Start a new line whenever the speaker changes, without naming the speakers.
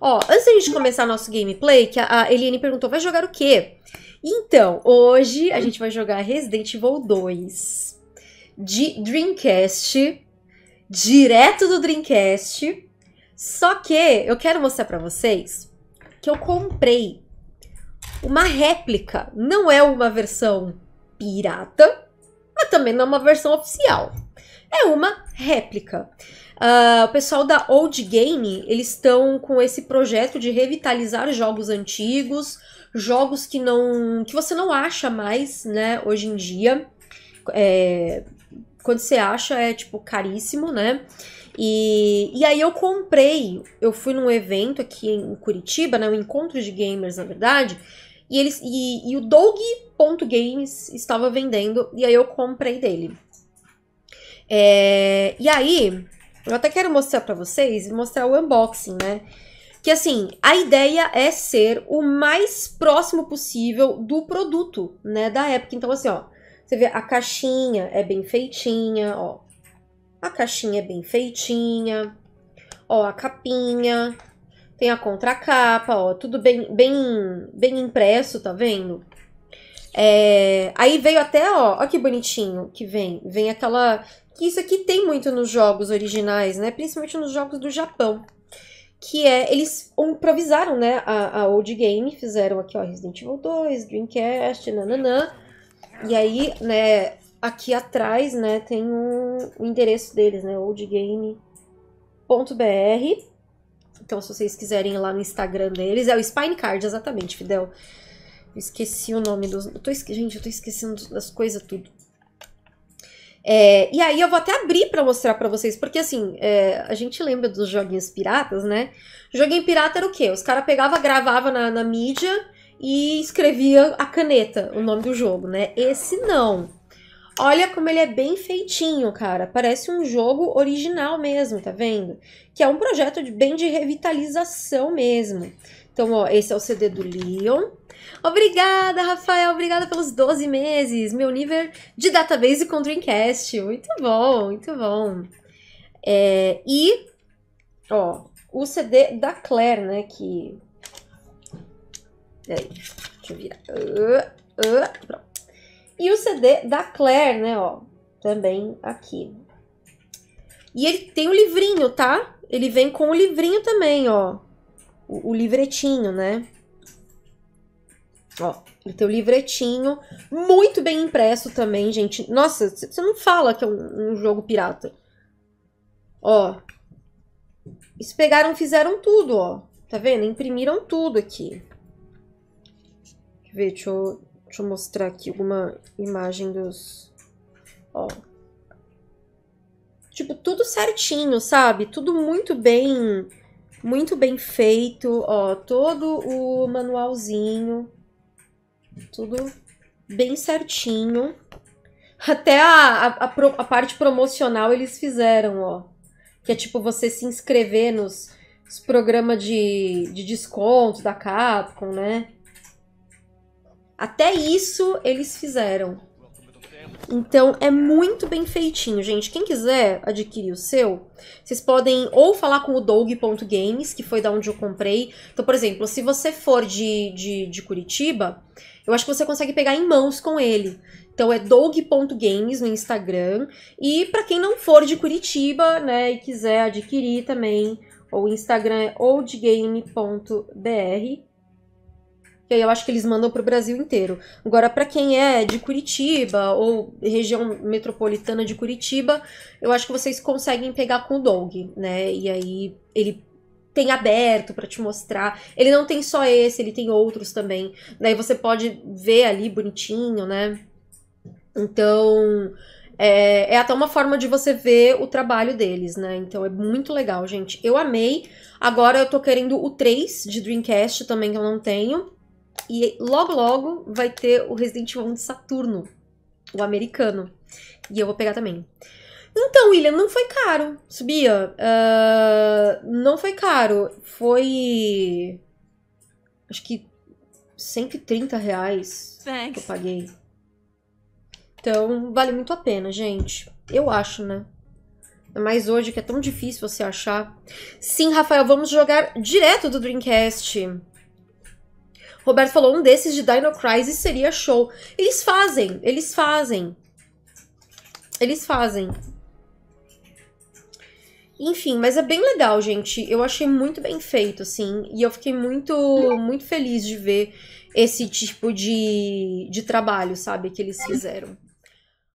Ó, antes da gente começar nosso gameplay, que a, a Eliane perguntou, vai jogar o quê? Então, hoje a gente vai jogar Resident Evil 2 de Dreamcast, direto do Dreamcast. Só que eu quero mostrar para vocês que eu comprei uma réplica, não é uma versão pirata, mas também não é uma versão oficial é uma réplica. Uh, o pessoal da Old Game, eles estão com esse projeto de revitalizar jogos antigos, jogos que não que você não acha mais, né, hoje em dia. É, quando você acha é tipo caríssimo, né? E, e aí eu comprei, eu fui num evento aqui em Curitiba, né, um encontro de gamers, na verdade, e eles e, e o Doug.games estava vendendo e aí eu comprei dele. É, e aí, eu até quero mostrar para vocês, mostrar o unboxing, né? Que assim, a ideia é ser o mais próximo possível do produto, né, da época. Então assim, ó, você vê a caixinha é bem feitinha, ó. A caixinha é bem feitinha. Ó, a capinha, tem a contracapa, ó, tudo bem bem bem impresso, tá vendo? É, aí veio até, ó, ó que bonitinho que vem. Vem aquela que isso aqui tem muito nos jogos originais, né? Principalmente nos jogos do Japão. Que é, eles improvisaram, né, a, a old game, fizeram aqui, ó, Resident Evil 2, Dreamcast, nananã. E aí, né, aqui atrás, né, tem um, o endereço deles, né, oldgame.br. Então, se vocês quiserem ir lá no Instagram deles, é o Spinecard, exatamente, Fidel. Esqueci o nome dos... Eu tô Gente, eu tô esquecendo das coisas tudo. É, e aí eu vou até abrir para mostrar para vocês, porque assim, é, a gente lembra dos joguinhos piratas, né? Joguinho pirata era o quê? Os caras pegavam, gravavam na, na, mídia e escrevia a caneta, o nome do jogo, né? Esse não. Olha como ele é bem feitinho, cara. Parece um jogo original mesmo, tá vendo? Que é um projeto de, bem de revitalização mesmo. Então, ó, esse é o CD do Leon. Obrigada, Rafael. Obrigada pelos 12 meses. Meu nível de database com Dreamcast. Muito bom, muito bom. É, e, ó, o CD da Claire, né? Que. Peraí, deixa eu virar. Uh, uh, pronto. E o CD da Claire, né? Ó, também aqui. E ele tem o um livrinho, tá? Ele vem com o livrinho também, ó. O, o livretinho, né? Ó, o teu livretinho, muito bem impresso também, gente. Nossa, você não fala que é um, um jogo pirata. Ó, eles pegaram, fizeram tudo, ó. Tá vendo? Imprimiram tudo aqui. Deixa eu ver, deixa eu, deixa eu mostrar aqui alguma imagem dos... Ó. Tipo, tudo certinho, sabe? Tudo muito bem... Muito bem feito, ó. Todo o manualzinho tudo bem certinho. Até a, a, a, pro, a parte promocional eles fizeram, ó. Que é tipo você se inscrever nos, nos programas de, de desconto da Capcom, né? Até isso eles fizeram. Então é muito bem feitinho, gente. Quem quiser adquirir o seu, vocês podem ou falar com o Doug.games, que foi da onde eu comprei. Então, por exemplo, se você for de, de, de Curitiba, eu acho que você consegue pegar em mãos com ele. Então é dog.games no Instagram. E para quem não for de Curitiba, né, e quiser adquirir também, o Instagram é oldgame.br. E aí eu acho que eles mandam para o Brasil inteiro. Agora, para quem é de Curitiba ou região metropolitana de Curitiba, eu acho que vocês conseguem pegar com o Dong, né? E aí ele tem aberto para te mostrar. Ele não tem só esse, ele tem outros também. Daí você pode ver ali bonitinho, né? Então, é, é, até uma forma de você ver o trabalho deles, né? Então é muito legal, gente. Eu amei. Agora eu tô querendo o 3 de Dreamcast também, que eu não tenho. E logo, logo vai ter o Resident Evil de Saturno, o americano. E eu vou pegar também. Então, William, não foi caro, subia, Uh, ah, não foi caro. Foi. Acho que 130 reais Thanks. que eu paguei. Então, vale muito a pena, gente. Eu acho, né? Mas hoje que é tão difícil você achar. Sim, Rafael, vamos jogar direto do Dreamcast. Roberto falou, um desses de Dino Crisis seria show. Eles fazem, eles fazem. Eles fazem. Enfim, mas é bem legal, gente. Eu achei muito bem feito, assim. E eu fiquei muito, muito feliz de ver esse tipo de, de trabalho, sabe? Que eles fizeram.